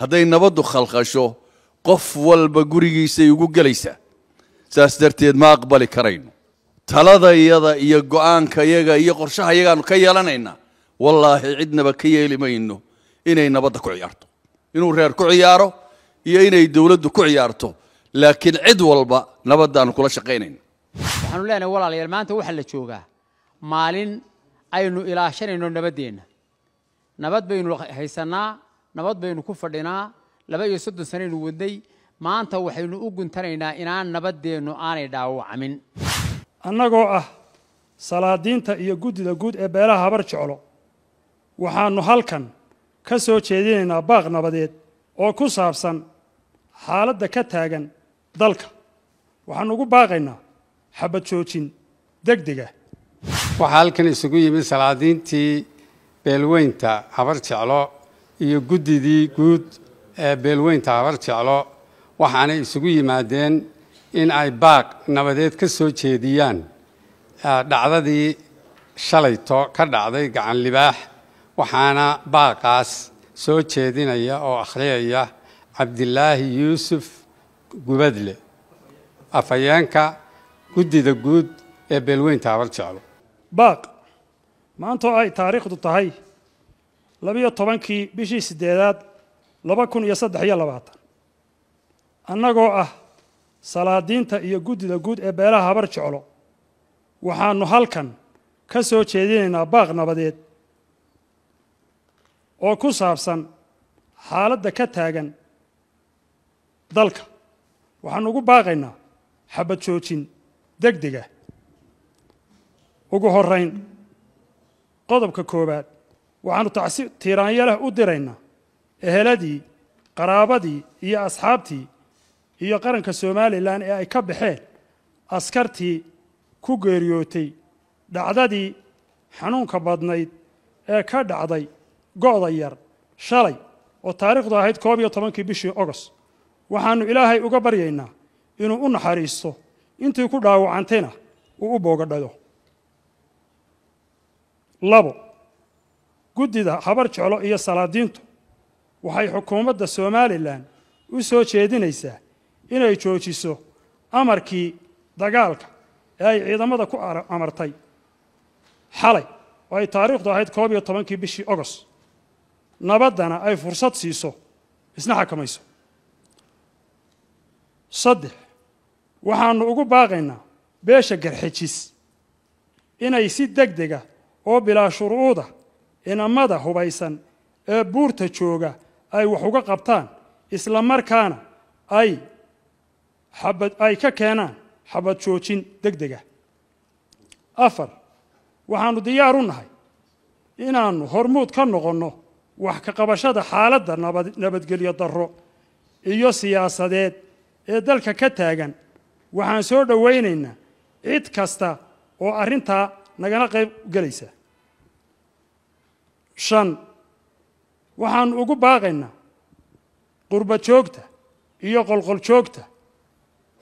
hadday nabaddu khalqasho qof walba gurigiisay ugu gelaysaa saas darteed ma aqbali karayno taladayada iyo go iyaga iyo qorshaha qorshahayagaan ka yeelanayna wallaahi cidnaba ka yeeli mayno inay nabadda ku ciyaarto inuu reer ku ciyaaro iyo inay dowladdu ku ciyaarto laakiin cid walba nabaddaannu kula shaqaynayna waxaanu leenahay walaalayaal maanta waxaa la joogaa maalin aynu ilaashanayno nabaddeenna nabad baynu haysannaa nabad baynu ku fadhinaa laba iyo soddon sanaynu wadnay maanta waxaynu u guntanaynaa inaan nabaddeennu aanay dhaawacamin annagoo ah salaadiinta iyo guddida guud ee beelaha habar jeclo waxaannu halkan ka soo jeedinaynaa baaq nabadeed oo ku saabsan xaaladda ka taagan dalka waxaannu ugu baaqaynaa xabad joojin deg dega waxaa halkan isugu yimid salaadiintii beelweynta habar jeclo iyo guddidii guud ee beelweyn tabar jeclo waxaanay isugu yimaadeen in ay baaq nabadeed ka soo jeediyaan dhacdadii shalayto ka dhacday gacan libaax waxaana baaqaas soo jeedinaya oo akhriyaya cabdilaahi yuusuf gubadle afhayeenka guddida guud ee beelweyn taabar jeclo baaq maantoo ay taariikhdu tahay labiyo tobankii bishii siddeedaad laba kun iyo saddex iyo labaatan annagoo ah salaadiinta iyo guddida guud ee beelaha habar jeclo waxaannu halkan ka soo jeedinaynaa baaq nabadeed oo ku saabsan xaaladda ka taagan dalka waxaannu ugu baaqaynaa xabad joojin deg dega ugu horrayn qodobka koowaad waxaannu tiiraanyalaha u diraynaa eheladii qaraabadii iyo asxaabtii iyo qaranka somalilan ee ay ka baxeen askartii ku geeriyootay dhacdadii xanuunka badnayd ee ka dhacday go'da yar shalay oo taariikhdu ahayd koob iyo tobankii bishii ogost waxaannu ilaahay uga baryaynaa inuu u naxariisto intii ku dhaawacantayna uu u boogadhado guddida habar jeclo iyo salaadiintu waxay xukuumadda somalilan u soo jeedinaysaa inay joojiso amarkii dagaalka ee ay ciidamada ku amartay xalay oo ay taariikhdu ahayd koob iyo tobankii bishii ogos nabaddana ay fursad siiso isna xakamayso saddex waxaannu ugu baaqaynaa beesha garxejis inay si deg dega oo bilaa shuruuda inamada hubaysan ee buurta jooga ay wax uga qabtaan isla markaana ay xabad ay ka keenaan xabad joojin deg dega afar waxaannu diyaar u nahay inaannu hormuud ka noqonno wax ka qabashada xaaladda nabadgelyo darro iyo siyaasadeed ee dalka ka taagan waxaan soo dhowaynaynaa cid kasta oo arrintaa nagana qayb galaysa shan waxaan ugu baaqaynaa qurba joogta iyo qolqol joogta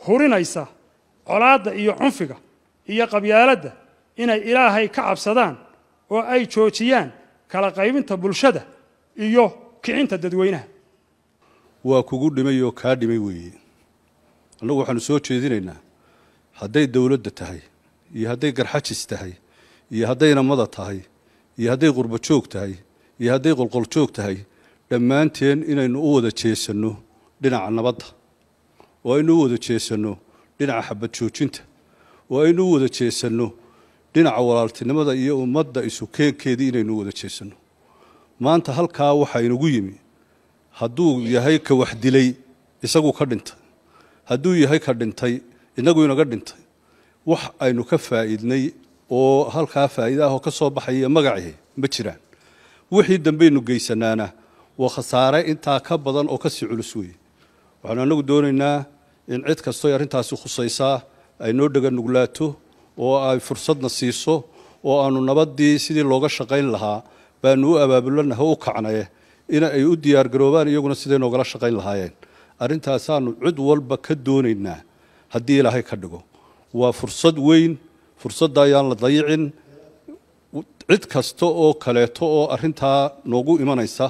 hurinaysa colaadda iyo cunfiga iyo qabyaaladda inay ilaahay ka cabsadaan oo ay joojiyaan kala qaybinta bulshada iyo kicinta dadweynaha waa kugu dhimay oo kaa dhimay weeye annagu waxaanu soo jeedinaynaa hadday dawladda tahay iyo hadday garxajis tahay iyo haddayna mada tahay iyo hadday qurbo joog tahay iyo hadday qolqol joog tahay dhammaanteen inaynu u wada jeesanno dhinaca nabadda oo aynu u wada jeesanno dhinaca xabad joojinta oo aynu u wada jeesanno dhinaca walaaltinimada iyo ummadda isu keenkeedii inaynu u wada jeesanno maanta halkaa waxaa inagu yimi hadduu yahay ka wax dilay isagu ka dhintay hadduu yahay ka dhintay inagu inaga dhintay wax aynu ka faa'iidnay oo halkaa faa'iidaahoo ka soo baxaya magacii ma jiraan wixii dambaynu geysanaana waa khasaare intaa ka badan oo kasii culus weye waxaanu annagu doonaynaa in cid kastoy arrintaasi khusaysaa ay noo dhega nuglaato oo ay fursadna siiso oo aanu nabaddii sidii looga shaqayn lahaa baanu u abaabulanaha u kacnaye in ay u diyaargaroobaan iyaguna siday noogala shaqayn lahaayeen arrintaasaanu cid walba ka doonaynaa haddii ilaahay ka dhigo waa fursad weyn fursadda ayaan la dayicin cid kasta oo kaleeto oo arintaa noogu imanaysa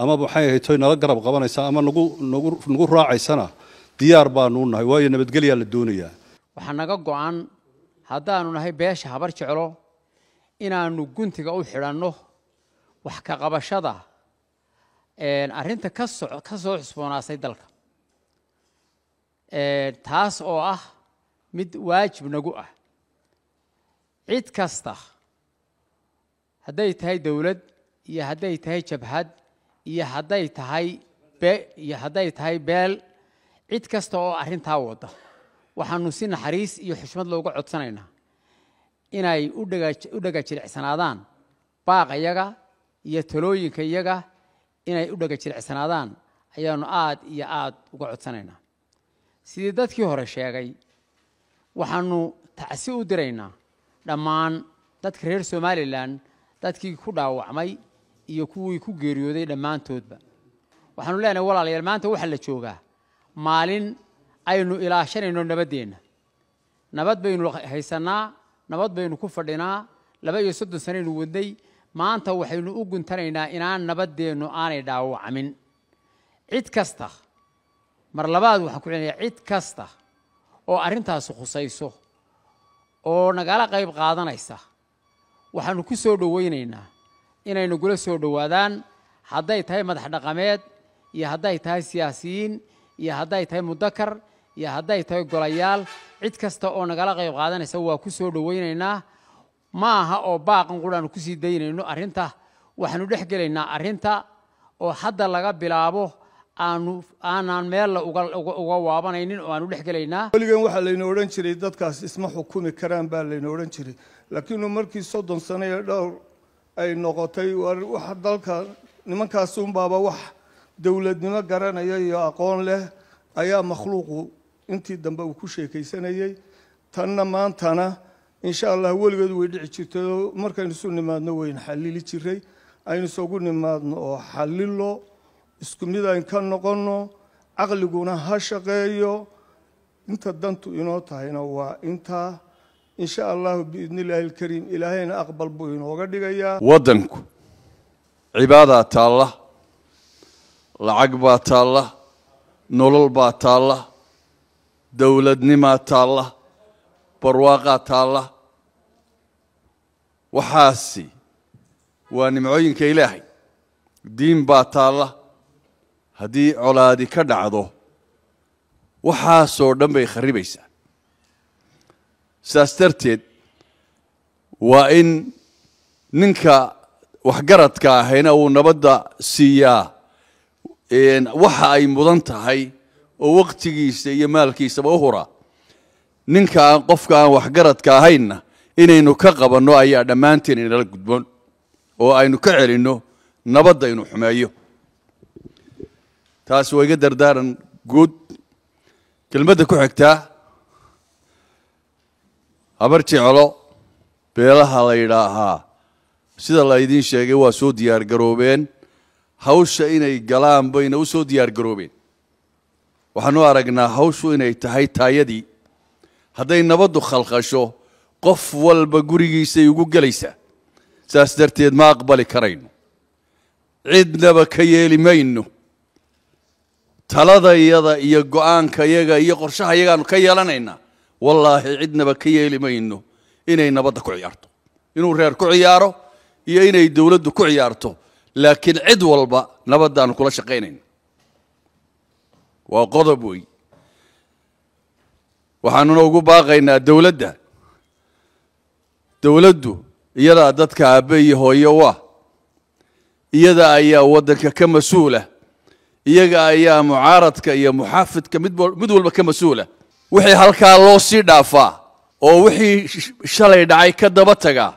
ama maxay ahayto nala garab qabanaysa ama nagu nagu raacaysana diyaar baanuu nahay waayo nabadgelyaa la doonayaa waxaa naga go-an haddaanu nahay beesha habar jeclo inaanu guntiga u xidhanno wax ka qabashada arrinta ka soo xusboonaasay dalka taas oo ah mid waajib nagu ah cid kasta hadday tahay dowlad iyo hadday tahay jabhad iyo hadday tahay iyo hadday tahay beel cid kasta oo arrintaa wadda waxaanu si naxariis iyo xushmad looga codsanaynaa inay udhau dhaga jilicsanaadaan iyaga iyo talooyinka iyaga inay u dhaga jilicsanaadaan ayaanu aad iyo aad uga codsanaynaa sidii dadkii hore sheegay waxaanu tacsi u diraynaa dhammaan dadka reer somalilan dadkii ku dhaawacmay iyo kuwii ku geeriyooday dhammaantoodba waxaanu leenahay walaalayaal maanta waxaa la joogaa maalin aynu ilaashanayno nabaddeenna nabad baynu haysannaa nabad baynu ku fadhinaa laba iyo soddon sanaynu wadnay maanta waxaynu u guntanaynaa inaan nabaddeennu aanay dhaawacmin cid kasta mar labaad waxaan ku celinaya cid kasta oo arrintaasi khusayso oo nagala qayb qaadanaysa waxaanu ku soo dhowaynaynaa inay nagula soo dhowaadaan hadday tahay madax dhaqameed iyo hadday tahay siyaasiyiin iyo hadday tahay mudakar iyo hadday tahay golayaal cid kasta oo nagala qayb qaadanaysa waa ku soo dhowaynaynaa ma aha oo baaqan qura aanu kusii daynayno arrinta waxaanu dhex gelaynaa arrinta oo hadda laga bilaabo aanu aanaan meella uga waabanaynin oo aanu dhex gelaynaa weligan waxaa layna odhan jiray dadkaas isma xukumi karaan baa layna odhan jiray laakiinu markii soddon sano ee dhowr ay noqotay waxa dalka nimankaasunbaaba wax dowladnimo garanaya iyo aqoon leh ayaa makhluuqu intii dambe uu ku sheekaysanayey tanna maantana insha allah weligeed way dhici jirtay markaynu isu nimaadno wayna xalili jiray aynu isugu nimaadno oo xalilo isku mid ka noqonno caqliguna ha shaqeeyo inta dantu inoo tahayna waa intaa insha allahu biidni illaahi alkariim ilaahayna aqbal buu inooga dhigayaa waddanku cibaadaa taalla lacag baa taalla nolol baa taalla dowladnimaa taalla barwaaqaa taalla waxaasi waa nimcooyinka ilaahay diin baa taalla haddii colaadi ka dhacdo waxaasoo dhan bay kharibaysaa sidaas darteed waa in ninka waxgaradka ahayna uu nabadda siiyaa waxa ay mudan tahay oo waqtigiisa iyo maalkiisaba u huraa ninka aan qofka aan waxgaradka ahaynna inaynu ka qabanno ayaa dhammaanteen inala gudboon oo aynu ka celinno nabadda inuu xumeeyo taas waa iga dardaaran guud kelmadda ku xigtaa habar jeclo beelaha la yidhaahaa sida laydiin sheegay waa soo diyaar garoobeen hawsha inay galaan bayna u soo diyaargaroobeen waxaanu aragnaa hawshu inay tahay taayadii hadday nabaddu khalqasho qof walba gurigiisay ugu gelaysaa saas darteed ma aqbali karayno cidnaba ka yeeli mayno talada iyada iyo go-aanka iyaga iyo qorshaha iyagaanu ka yeelanaynaa wallaahi cidnaba ka yeeli mayno inay nabadda ku ciyaarto inuu reer ku ciyaaro iyo inay dowladdu ku ciyaarto laakiin cid walba nabaddaanu kula shaqaynayna waa qodob wey waxaanuna ugu baaqaynaa dowladda dowladdu iyadaa dadka aabe iyo hooyo wa ah, iyada ayaa waddanka ka mas-uulah iyaga ayaa mucaaradka iyo muxaafidka mid walba ka mas-uula wixii halkaa loo sii dhaafaa oo wixii shalay dhacay ka daba tagaa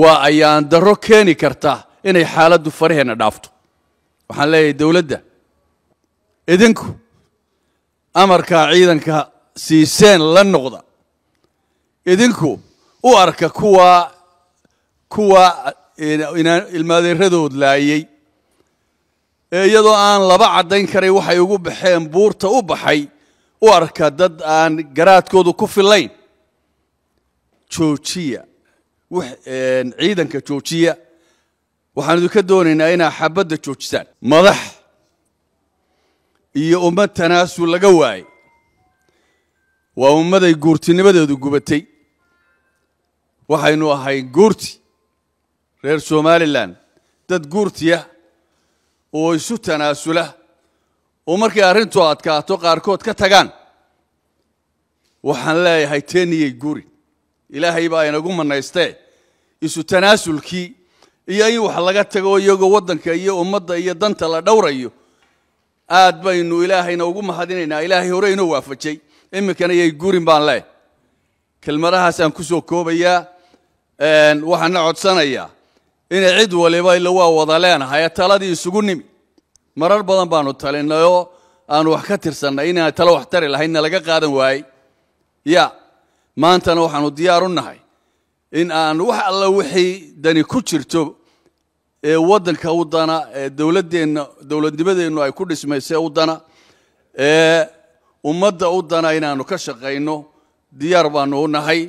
waa ayaan darro keeni karta inay xaaladdu faraheenna dhaafto waxaan leeyahay dowladda idinku amarkaa ciidanka siiseen la noqda idinku u arka kuwaa kuwaa eh, ilmaadeeradood laayay iyadoo aan laba caddayn karay waxay ugu baxeen buurta u baxay u arka dad aan garaadkoodu ku filayn joojiya ciidanka joojiya waxaan idinka doonaynaa inaa xabadda joojisaan madax iyo ummad laga waayey waa ummaday guurtinimadeedu gubatay waxaynu ahay guurti reer somalilan dad guurtiya oo isu tanaasula oo markay arrintu adkaato qaarkood ka tagaan waxaan leeyahay teeniyey guri ilaahay baa inagu manaystee isu tanaasulkii iyo in wax laga tago iyagoo waddanka iyo ummadda iyo danta la dhowrayo aad baynu ilaahayna ugu mahadinaynaa ilaahay hore inoo waafajay iminkana yay gurin baan leeh kelmadahaasaan ku soo koobayaa waxaana codsanayaa inay cid waliba ila waa wada leenahay taladii isugu nimi marar badan baanu talinay oo aanu wax ka tirsannay inaan talo wax tari lahaynna laga qaadan waayey ya maantana waxaanu diyaar u nahay in aan wax alla wixii dani ku jirto ee waddanka u dana ee dowladdeenna dowladnimadeennu ay ku dhismaysay u dana ee ummadda u dana inaanu ka shaqayno diyaar baanu u nahay